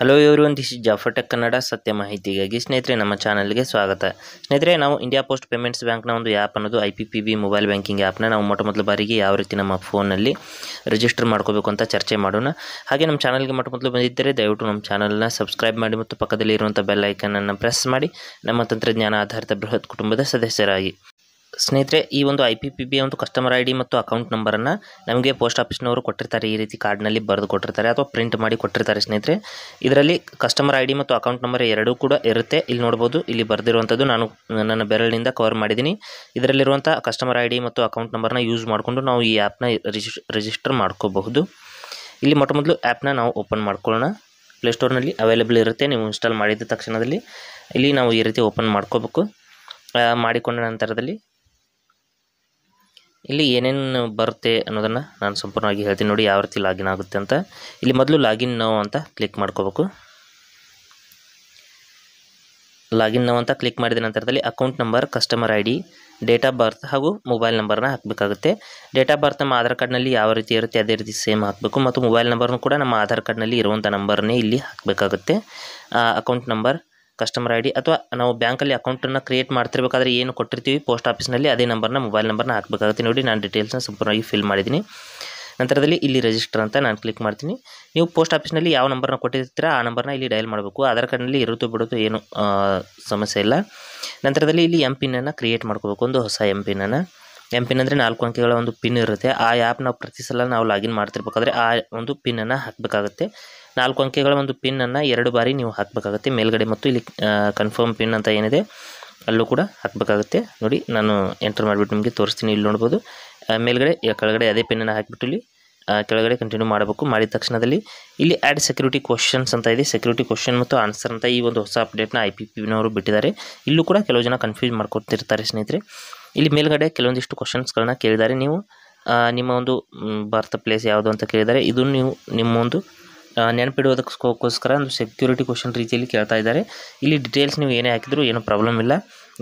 hello ಇವರು this is Jafar Kannada ಸತ್ಯ ಮಾಹಿತಿಗಾಗಿ ಸ್ನೇಹಿತರೆ ನಮ್ಮ ಚಾನಲ್ಗೆ ಸ್ವಾಗತ ಸ್ನೇಹಿತರೆ ನಾವು ಇಂಡಿಯಾ ಪೋಸ್ಟ್ ಪೇಮೆಂಟ್ಸ್ ಬ್ಯಾಂಕ್ನ ಒಂದು ಆ್ಯಪ್ ಅನ್ನೋದು I P P B mobile banking ಆ್ಯಪ್ನ ನಾವು ಮೊಟ್ಟ ಮೊದಲ ಬಾರಿಗೆ ಯಾವ ರೀತಿ ನಮ್ಮ ಫೋನಲ್ಲಿ ರಿಜಿಸ್ಟರ್ ಮಾಡ್ಕೋಬೇಕು ಅಂತ ಚರ್ಚೆ ಮಾಡೋಣ ಹಾಗೆ ನಮ್ಮ ಚಾನಲ್ಗೆ ಮೊಟ್ಟ ಮೊದಲು ಬಂದಿದ್ದರೆ ದಯವಿಟ್ಟು ನಮ್ಮ ಚಾನಲ್ನ ಸಬ್ಸ್ಕ್ರೈಬ್ ಮಾಡಿ ಮತ್ತು ಪಕ್ಕದಲ್ಲಿ ಇರುವಂಥ ಬೆಲ್ ಐಕನನ್ನು ಪ್ರೆಸ್ ಮಾಡಿ ನಮ್ಮ ತಂತ್ರಜ್ಞಾನ ಆಧಾರಿತ ಬೃಹತ್ ಕುಟುಂಬದ ಸದಸ್ಯರಾಗಿ ಸ್ನೇಹಿತರೆ ಈ ಒಂದು ಐ ಪಿ ಪಿ ಬಿ ಒಂದು ಕಸ್ಟಮರ್ ಐ ಡಿ ಮತ್ತು ಅಕೌಂಟ್ ನಂಬರನ್ನು ನಮಗೆ ಪೋಸ್ಟ್ ಆಫೀಸ್ನವರು ಕೊಟ್ಟಿರ್ತಾರೆ ಈ ರೀತಿ ಕಾರ್ಡ್ನಲ್ಲಿ ಬರೆದು ಕೊಟ್ಟಿರ್ತಾರೆ ಅಥವಾ ಪ್ರಿಂಟ್ ಮಾಡಿ ಕೊಟ್ಟಿರ್ತಾರೆ ಸ್ನೇಹಿತರೆ ಇದರಲ್ಲಿ ಕಸ್ಟಮರ್ ಐ ಡಿ ಮತ್ತು ಅಕೌಂಟ್ ನಂಬರ್ ಎರಡೂ ಕೂಡ ಇರುತ್ತೆ ಇಲ್ಲಿ ನೋಡ್ಬೋದು ಇಲ್ಲಿ ಬರೆದಿರುವಂಥದ್ದು ನಾನು ನನ್ನ ಬೆರಳಿನಿಂದ ಕವರ್ ಮಾಡಿದ್ದೀನಿ ಇದರಲ್ಲಿರುವಂಥ ಕಸ್ಟಮರ್ ಐ ಡಿ ಮತ್ತು ಅಕೌಂಟ್ ನಂಬರ್ನ ಯೂಸ್ ಮಾಡಿಕೊಂಡು ನಾವು ಈ ಆ್ಯಪ್ನ ರಿಜಿಸ್ ರಿಜಿಸ್ಟರ್ ಮಾಡ್ಕೋಬಹುದು ಇಲ್ಲಿ ಮೊಟ್ಟ ಮೊದಲು ಆ್ಯಪ್ನ ನಾವು ಓಪನ್ ಮಾಡ್ಕೊಳ್ಳೋಣ ಪ್ಲೇಸ್ಟೋರ್ನಲ್ಲಿ ಅವೈಲೇಬಲ್ ಇರುತ್ತೆ ನೀವು ಇನ್ಸ್ಟಾಲ್ ಮಾಡಿದ ತಕ್ಷಣದಲ್ಲಿ ಇಲ್ಲಿ ನಾವು ಈ ರೀತಿ ಓಪನ್ ಮಾಡ್ಕೋಬೇಕು ಮಾಡಿಕೊಂಡ ನಂತರದಲ್ಲಿ ಇಲ್ಲಿ ಏನೇನು ಬರುತ್ತೆ ಅನ್ನೋದನ್ನು ನಾನು ಸಂಪೂರ್ಣವಾಗಿ ಹೇಳ್ತೀನಿ ನೋಡಿ ಯಾವ ರೀತಿ ಲಾಗಿನ್ ಆಗುತ್ತೆ ಅಂತ ಇಲ್ಲಿ ಮೊದಲು ಲಾಗಿನ್ ನೋ ಅಂತ ಕ್ಲಿಕ್ ಮಾಡ್ಕೋಬೇಕು ಲಾಗಿನ್ ನೋ ಅಂತ ಕ್ಲಿಕ್ ಮಾಡಿದ ನಂತರದಲ್ಲಿ account number customer I D date of birth ಹಾಗೂ ಮೊಬೈಲ್ ನಂಬರ್ನ ಹಾಕಬೇಕಾಗುತ್ತೆ ಡೇಟ್ ಆಫ್ ಬರ್ತ್ ನಮ್ಮ ಆಧಾರ್ ಕಾರ್ಡ್ನಲ್ಲಿ ಯಾವ ರೀತಿ ಇರುತ್ತೆ ಅದೇ ರೀತಿ ಸೇಮ್ ಹಾಕಬೇಕು ಮತ್ತು ಮೊಬೈಲ್ ನಂಬರ್ನು ಕೂಡ ನಮ್ಮ ಆಧಾರ್ ಕಾರ್ಡ್ನಲ್ಲಿ ಇರುವಂಥ ನಂಬರ್ನೇ ಇಲ್ಲಿ ಹಾಕಬೇಕಾಗುತ್ತೆ account number customer I D ಅಥವಾ ನಾವು ಬ್ಯಾಂಕಲ್ಲಿ ಅಕೌಂಟನ್ನು ಕ್ರಿಯೇಟ್ ಮಾಡ್ತಿರ್ಬೇಕಾದ್ರೆ ಏನು ಕೊಟ್ಟಿರ್ತೀವಿ ಪೋಸ್ಟ್ ಆಫೀಸ್ನಲ್ಲಿ ಅದೇ ನಂಬರ್ನ ಮೊಬೈಲ್ ನಂಬರ್ನ ಹಾಕಬೇಕಾಗುತ್ತೆ ನೋಡಿ ನಾನು ಡೀಟೇಲ್ಸ್ನ ಸಂಪೂರ್ಣವಾಗಿ ಫಿಲ್ ಮಾಡಿದ್ದೀನಿ ನಂತರದಲ್ಲಿ ಇಲ್ಲಿ ರಿಜಿಸ್ಟರ್ ಅಂತ ನಾನು ಕ್ಲಿಕ್ ಮಾಡ್ತೀನಿ ನೀವು ಪೋಸ್ಟ್ ಆಫೀಸ್ನಲ್ಲಿ ಯಾವ ನಂಬರ್ನ ಕೊಟ್ಟಿರ್ತೀರಾ ಆ ನಂಬರ್ನ ಇಲ್ಲಿ ಡಯಲ್ ಮಾಡಬೇಕು ಆಧಾರ್ ಕಾರ್ಡ್ನಲ್ಲಿ ಇರುತ್ತೋ ಬಿಡೋದು ಏನು ಸಮಸ್ಯೆ ಇಲ್ಲ ನಂತರದಲ್ಲಿ ಇಲ್ಲಿ ಎಮ್ ಪಿನ್ನನ್ನು ಕ್ರಿಯೇಟ್ ಮಾಡ್ಕೋಬೇಕು ಒಂದು ಹೊಸ ಎಮ್ ಪಿನ್ನನ್ನು ಎಮ್ ಪಿನ್ ಅಂದರೆ ನಾಲ್ಕು ಅಂಕಿಗಳ ಒಂದು ಪಿನ್ ಇರುತ್ತೆ ಆ ಆ್ಯಪ್ನ ಪ್ರತಿ ಸಲ ನಾವು ಲಾಗಿನ್ ಮಾಡ್ತಿರ್ಬೇಕಾದ್ರೆ ಆ ಒಂದು ಪಿನ್ನನ್ನು ಹಾಕಬೇಕಾಗುತ್ತೆ ನಾಲ್ಕು ಅಂಕಿಗಳ ಒಂದು ಪಿನ್ನನ್ನು ಎರಡು ಬಾರಿ ನೀವು ಹಾಕಬೇಕಾಗುತ್ತೆ ಮೇಲ್ಗಡೆ ಮತ್ತು ಇಲ್ಲಿ ಕನ್ಫರ್ಮ್ ಪಿನ್ ಅಂತ ಏನಿದೆ ಅಲ್ಲೂ ಕೂಡ ಹಾಕಬೇಕಾಗುತ್ತೆ ನೋಡಿ ನಾನು ಎಂಟರ್ ಮಾಡಿಬಿಟ್ಟು ನಿಮಗೆ ತೋರಿಸ್ತೀನಿ ಇಲ್ಲಿ ನೋಡ್ಬೋದು ಮೇಲ್ಗಡೆ ಕೆಳಗಡೆ ಅದೇ ಪಿನ್ನನ್ನು ಹಾಕಿಬಿಟ್ಟು ಇಲ್ಲಿ ಕೆಳಗಡೆ ಕಂಟಿನ್ಯೂ ಮಾಡಬೇಕು ಮಾಡಿದ ತಕ್ಷಣದಲ್ಲಿ ಇಲ್ಲಿ ಆ್ಯಡ್ ಸೆಕ್ಯೂರಿಟಿ ಕ್ವಶನ್ಸ್ ಅಂತ ಇದೆ ಸೆಕ್ಯೂರಿಟಿ ಕ್ವಶನ್ ಮತ್ತು ಆನ್ಸರ್ ಅಂತ ಈ ಒಂದು ಹೊಸ ಅಪ್ಡೇಟ್ನ ಐ ಪಿ ಪಿನವರು ಬಿಟ್ಟಿದ್ದಾರೆ ಇಲ್ಲೂ ಕೂಡ ಕೆಲವು ಜನ ಕನ್ಫ್ಯೂಸ್ ಮಾಡ್ಕೊತಿರ್ತಾರೆ ಸ್ನೇಹಿತರೆ ಇಲ್ಲಿ ಮೇಲ್ಗಡೆ ಕೆಲವೊಂದಿಷ್ಟು ಕ್ವಶನ್ಸ್ಗಳನ್ನ ಕೇಳಿದ್ದಾರೆ ನೀವು ನಿಮ್ಮ ಒಂದು ಭಾರತ ಪ್ಲೇಸ್ ಯಾವುದು ಅಂತ ಕೇಳಿದ್ದಾರೆ ಇದು ನೀವು ನಿಮ್ಮ ಒಂದು ನೆನಪಿಡುವುದಕ್ಕೋಸ್ಕರ ಒಂದು ಸೆಕ್ಯೂರಿಟಿ ಕ್ವಶನ್ ರೀತಿಯಲ್ಲಿ ಕೇಳ್ತಾ ಇದ್ದಾರೆ ಇಲ್ಲಿ ಡೀಟೇಲ್ಸ್ ನೀವು ಏನೇ ಹಾಕಿದ್ರು ಏನೂ ಪ್ರಾಬ್ಲಮ್ ಇಲ್ಲ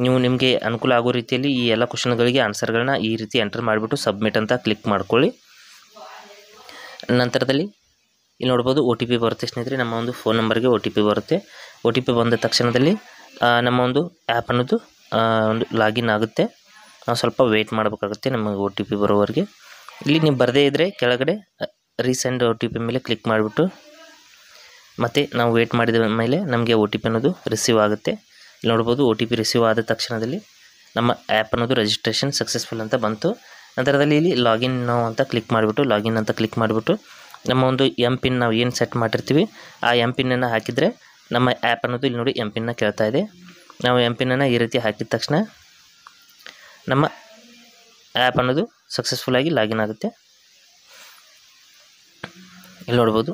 ನೀವು ನಿಮಗೆ ಅನುಕೂಲ ಆಗೋ ರೀತಿಯಲ್ಲಿ ಈ ಎಲ್ಲ ಕ್ವಶನ್ಗಳಿಗೆ ಆನ್ಸರ್ಗಳನ್ನ ಈ ರೀತಿ ಎಂಟರ್ ಮಾಡಿಬಿಟ್ಟು ಸಬ್ಮಿಟ್ ಅಂತ ಕ್ಲಿಕ್ ಮಾಡ್ಕೊಳ್ಳಿ ನಂತರದಲ್ಲಿ ಇಲ್ಲಿ ನೋಡ್ಬೋದು ಒ ಟಿ ಪಿ ಬರುತ್ತೆ ಸ್ನೇಹಿತರೆ ನಮ್ಮ ಒಂದು ಫೋನ್ ನಂಬರ್ಗೆ ಒ ಟಿ ಪಿ ಬರುತ್ತೆ ಒ ಟಿ ಪಿ ಬಂದ ತಕ್ಷಣದಲ್ಲಿ ನಮ್ಮ ಒಂದು ಆ್ಯಪ್ ಅನ್ನೋದು ಒಂದು ಲಾಗಿನ್ ಆಗುತ್ತೆ ನಾವು ಸ್ವಲ್ಪ ವೆಯ್ಟ್ ಮಾಡಬೇಕಾಗುತ್ತೆ ನಮಗೆ ಒ ಟಿ ಪಿ ಬರೋವರೆಗೆ ಇಲ್ಲಿ ನೀವು ಬರದೇ ಇದ್ದರೆ ಕೆಳಗಡೆ ರೀಸೆಂಟ್ ಒ ಟಿ ಪಿ ಮೇಲೆ ಕ್ಲಿಕ್ ಮಾಡಿಬಿಟ್ಟು ಮತ್ತು ನಾವು ವೆಯ್ಟ್ ಮಾಡಿದ ಮೇಲೆ ನಮಗೆ ಒ ಟಿ ಪಿ ಅನ್ನೋದು ರಿಸೀವ್ ಆಗುತ್ತೆ ಇಲ್ಲಿ ನೋಡ್ಬೋದು ಒ ಟಿ ಪಿ ರಿಸೀವ್ ಆದ ತಕ್ಷಣದಲ್ಲಿ ನಮ್ಮ ಆ್ಯಪ್ ಅನ್ನೋದು ರಿಜಿಸ್ಟ್ರೇಷನ್ ಸಕ್ಸಸ್ಫುಲ್ ಅಂತ ಬಂತು ನಂತರದಲ್ಲಿ ಇಲ್ಲಿ ಲಾಗಿನ್ ನಾವು ಅಂತ ಕ್ಲಿಕ್ ಮಾಡಿಬಿಟ್ಟು ಲಾಗಿನ್ ಅಂತ ಕ್ಲಿಕ್ ಮಾಡಿಬಿಟ್ಟು ನಮ್ಮ ಒಂದು ಎಮ್ ಪಿನ್ ನಾವು ಏನು ಸೆಟ್ ಮಾಡಿರ್ತೀವಿ ಆ ಎಮ್ ಪಿನ್ನನ್ನು ಹಾಕಿದರೆ ನಮ್ಮ ಆ್ಯಪ್ ಅನ್ನೋದು ಇಲ್ಲಿ ನೋಡಿ ಎಮ್ ಪಿನ್ನ ಕೇಳ್ತಾ ಇದೆ ನಾವು ಎಮ್ ಪಿನ್ನನ್ನು ಈ ರೀತಿ ಹಾಕಿದ ತಕ್ಷಣ ನಮ್ಮ ಆ್ಯಪ್ ಅನ್ನೋದು ಸಕ್ಸಸ್ಫುಲ್ಲಾಗಿ ಲಾಗಿನ್ ಆಗುತ್ತೆ ಇಲ್ಲಿ ನೋಡ್ಬೋದು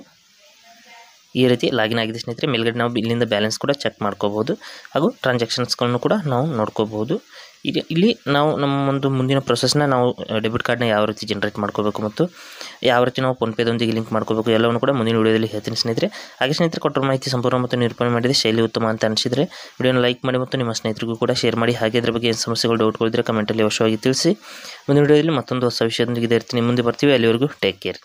ಈ ರೀತಿ ಲಾಗಿನ್ ಆಗಿದೆ ಸ್ನೇಹಿತರೆ ಮೇಲ್ಗಡೆ ನಾವು ಇಲ್ಲಿಂದ ಬ್ಯಾಲೆನ್ಸ್ ಕೂಡ ಚೆಕ್ ಮಾಡ್ಕೋಬೋದು ಹಾಗೂ ಟ್ರಾನ್ಸಾಕ್ಷನ್ಸ್ಗಳನ್ನು ಕೂಡ ನಾವು ನೋಡ್ಕೋಬೋದು ಇಲ್ಲಿ ಇಲ್ಲಿ ನಾವು ನಮ್ಮ ಒಂದು ಮುಂದಿನ ಪ್ರೊಸೆಸ್ನ ನಾವು ಡೆಬಿಟ್ ಕಾರ್ಡ್ನ ಯಾವ ರೀತಿ ಜನರೇಟ್ ಮಾಡ್ಕೋಬೇಕು ಮತ್ತು ಯಾವ ರೀತಿ ನಾವು ಫೋನ್ಪೇದೊಂದಿಗೆ ಲಿಂಕ್ ಮಾಡ್ಕೋಬೇಕು ಎಲ್ಲವನ್ನು ಕೂಡ ಮುಂದಿನ ವೀಡಿಯೋದಲ್ಲಿ ಹೇಳ್ತೀನಿ ಸ್ನೇಹಿತರೆ ಹಾಗೆ ಸ್ನೇಹಿತರೆ ಕೊಟ್ಟರು ಮಾಹಿತಿ ಸಂಪೂರ್ಣ ಮತ್ತು ನಿರೂಪಣೆ ಮಾಡಿದೆ ಶೈಲಿ ಉತ್ತಮ ಅಂತ ಅನಿಸಿದರೆ ವಿಡಿಯೋನ ಲೈಕ್ ಮಾಡಿ ಮತ್ತು ನಿಮ್ಮ ಸ್ನೇಹಿತರಿಗೂ ಕೂಡ ಶೇರ್ ಮಾಡಿ ಹಾಗೆ ಅದರ ಬಗ್ಗೆ ಏನು ಸಮಸ್ಯೆಗಳು ಡೌಟ್ಗಳಿದ್ರೆ ಕಮೆಂಟಲ್ಲಿ ಅವಶ್ಯವಾಗಿ ತಿಳಿಸಿ ಮುಂದಿನ ವೀಡಿಯೋದಲ್ಲಿ ಮತ್ತೊಂದು ಹೊಸ ವಿಷಯದೊಂದಿಗೆ ಇರ್ತೀನಿ ಮುಂದೆ ಬರ್ತೀವಿ ಅಲ್ಲಿವರೆಗೂ ಟೇಕ್ ಕೇರ್